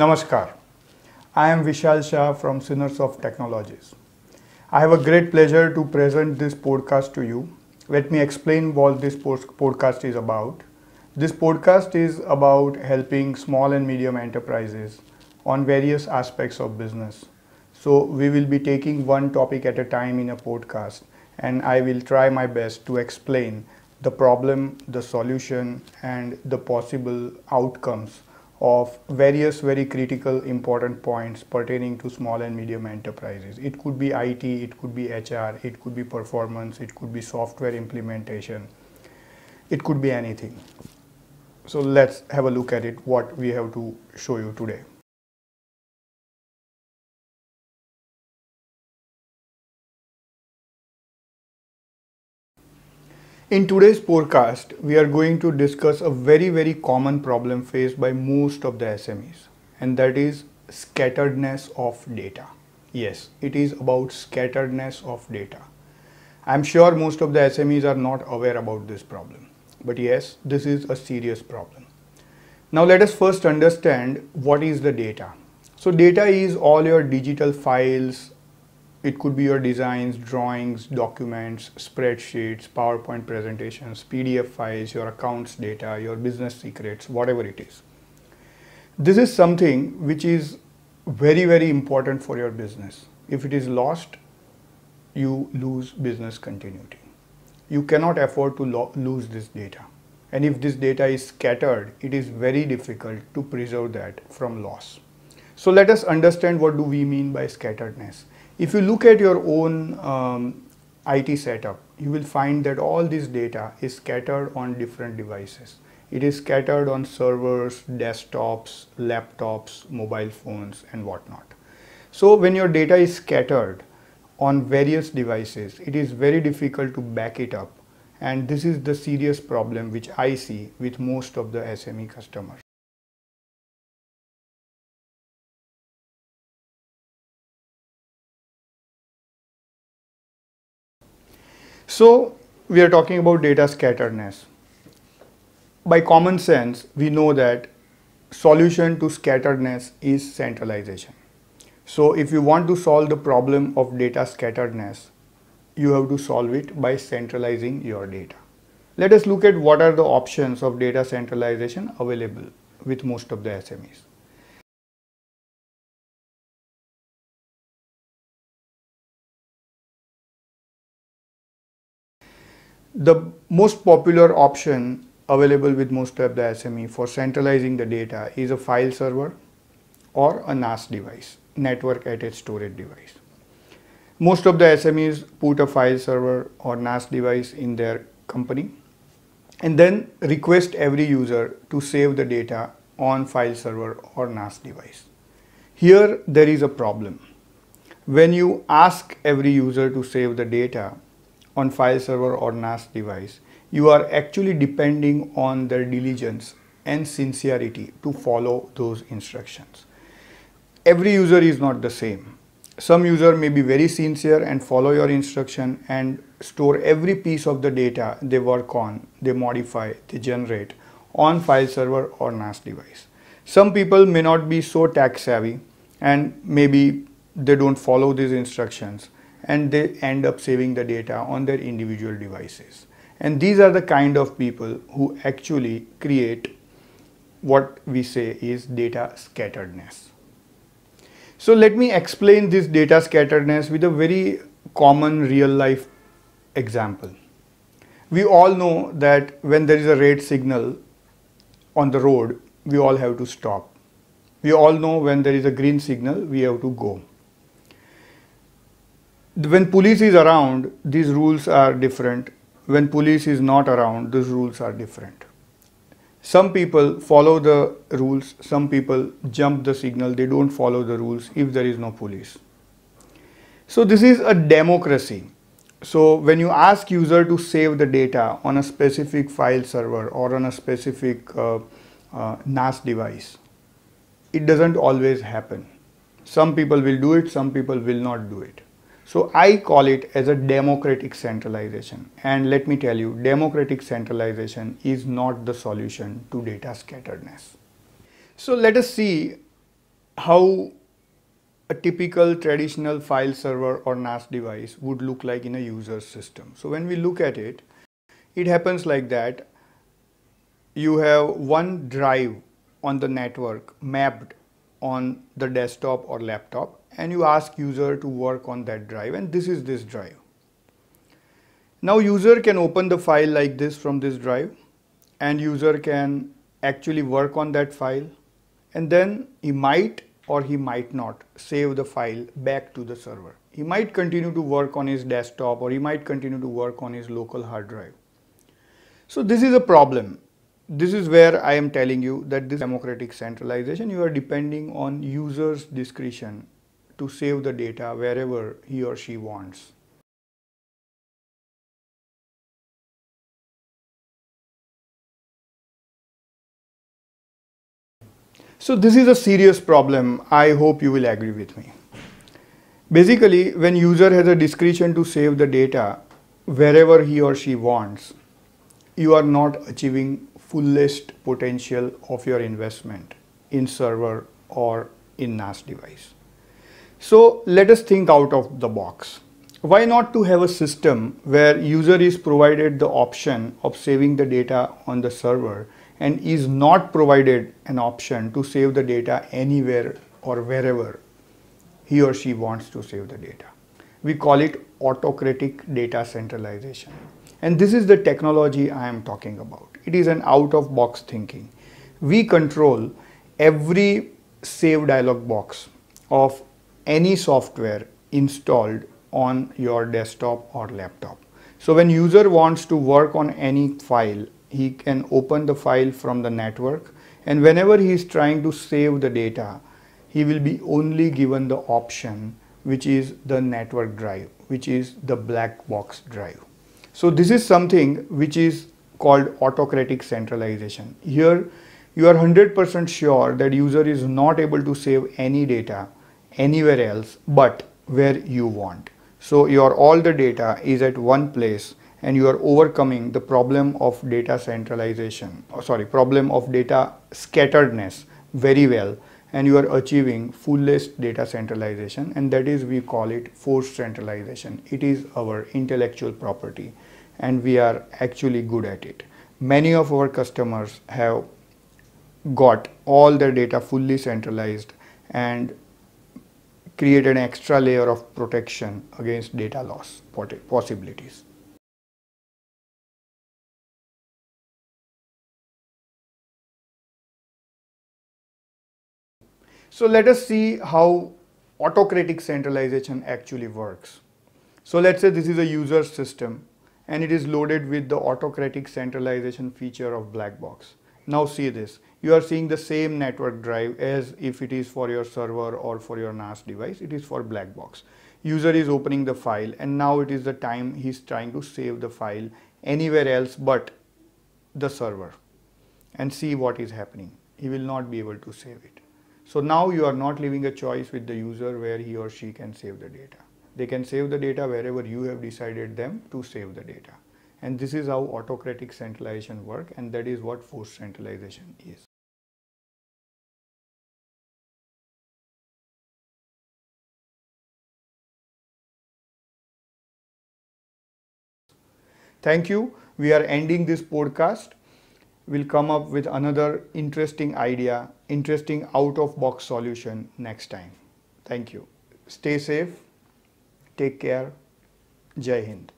Namaskar. I am Vishal Shah from Sinners of Technologies. I have a great pleasure to present this podcast to you. Let me explain what this podcast is about. This podcast is about helping small and medium enterprises on various aspects of business. So, we will be taking one topic at a time in a podcast, and I will try my best to explain the problem, the solution, and the possible outcomes of various very critical important points pertaining to small and medium enterprises. It could be IT, it could be HR, it could be performance, it could be software implementation, it could be anything. So let's have a look at it, what we have to show you today. In today's podcast, we are going to discuss a very, very common problem faced by most of the SMEs, and that is scatteredness of data. Yes, it is about scatteredness of data. I'm sure most of the SMEs are not aware about this problem, but yes, this is a serious problem. Now, let us first understand what is the data. So, data is all your digital files, it could be your designs, drawings, documents, spreadsheets, PowerPoint presentations, PDF files, your accounts data, your business secrets, whatever it is. This is something which is very, very important for your business. If it is lost, you lose business continuity. You cannot afford to lo lose this data. And if this data is scattered, it is very difficult to preserve that from loss. So let us understand what do we mean by scatteredness. If you look at your own um, IT setup, you will find that all this data is scattered on different devices. It is scattered on servers, desktops, laptops, mobile phones and whatnot. So when your data is scattered on various devices, it is very difficult to back it up. And this is the serious problem which I see with most of the SME customers. So we are talking about data scatteredness. By common sense, we know that solution to scatteredness is centralization. So if you want to solve the problem of data scatteredness, you have to solve it by centralizing your data. Let us look at what are the options of data centralization available with most of the SMEs. The most popular option available with most of the SME for centralizing the data is a file server or a NAS device, network attached storage device. Most of the SMEs put a file server or NAS device in their company and then request every user to save the data on file server or NAS device. Here there is a problem. When you ask every user to save the data, on file server or NAS device, you are actually depending on their diligence and sincerity to follow those instructions. Every user is not the same. Some user may be very sincere and follow your instruction and store every piece of the data they work on, they modify, they generate on file server or NAS device. Some people may not be so tech savvy and maybe they don't follow these instructions and they end up saving the data on their individual devices. And these are the kind of people who actually create what we say is data scatteredness. So let me explain this data scatteredness with a very common real life example. We all know that when there is a red signal on the road, we all have to stop. We all know when there is a green signal, we have to go when police is around, these rules are different. When police is not around, these rules are different. Some people follow the rules, some people jump the signal, they don't follow the rules if there is no police. So this is a democracy. So when you ask user to save the data on a specific file server or on a specific uh, uh, NAS device, it doesn't always happen. Some people will do it, some people will not do it. So I call it as a democratic centralization. And let me tell you, democratic centralization is not the solution to data scatteredness. So let us see how a typical traditional file server or NAS device would look like in a user's system. So when we look at it, it happens like that. You have one drive on the network mapped on the desktop or laptop and you ask user to work on that drive and this is this drive. Now user can open the file like this from this drive and user can actually work on that file and then he might or he might not save the file back to the server. He might continue to work on his desktop or he might continue to work on his local hard drive. So this is a problem this is where I am telling you that this democratic centralization, you are depending on users' discretion to save the data wherever he or she wants. So this is a serious problem. I hope you will agree with me. Basically, when user has a discretion to save the data wherever he or she wants, you are not achieving fullest potential of your investment in server or in NAS device. So let us think out of the box. Why not to have a system where user is provided the option of saving the data on the server and is not provided an option to save the data anywhere or wherever he or she wants to save the data. We call it autocratic data centralization. And this is the technology I am talking about. It is an out of box thinking. We control every save dialog box of any software installed on your desktop or laptop. So when user wants to work on any file, he can open the file from the network and whenever he is trying to save the data, he will be only given the option which is the network drive, which is the black box drive. So this is something which is called autocratic centralization. Here you are 100% sure that user is not able to save any data anywhere else but where you want. So your all the data is at one place and you are overcoming the problem of data centralization oh, sorry problem of data scatteredness very well and you are achieving fullest data centralization and that is we call it forced centralization. It is our intellectual property and we are actually good at it. Many of our customers have got all their data fully centralized and create an extra layer of protection against data loss possibilities. So let us see how autocratic centralization actually works. So let's say this is a user system and it is loaded with the autocratic centralization feature of black box. Now see this, you are seeing the same network drive as if it is for your server or for your NAS device, it is for black box. User is opening the file and now it is the time he is trying to save the file anywhere else but the server and see what is happening. He will not be able to save it. So now you are not leaving a choice with the user where he or she can save the data. They can save the data wherever you have decided them to save the data. And this is how autocratic centralization work and that is what forced centralization is. Thank you. We are ending this podcast. We'll come up with another interesting idea, interesting out of box solution next time. Thank you. Stay safe. Take care. Jai Hind.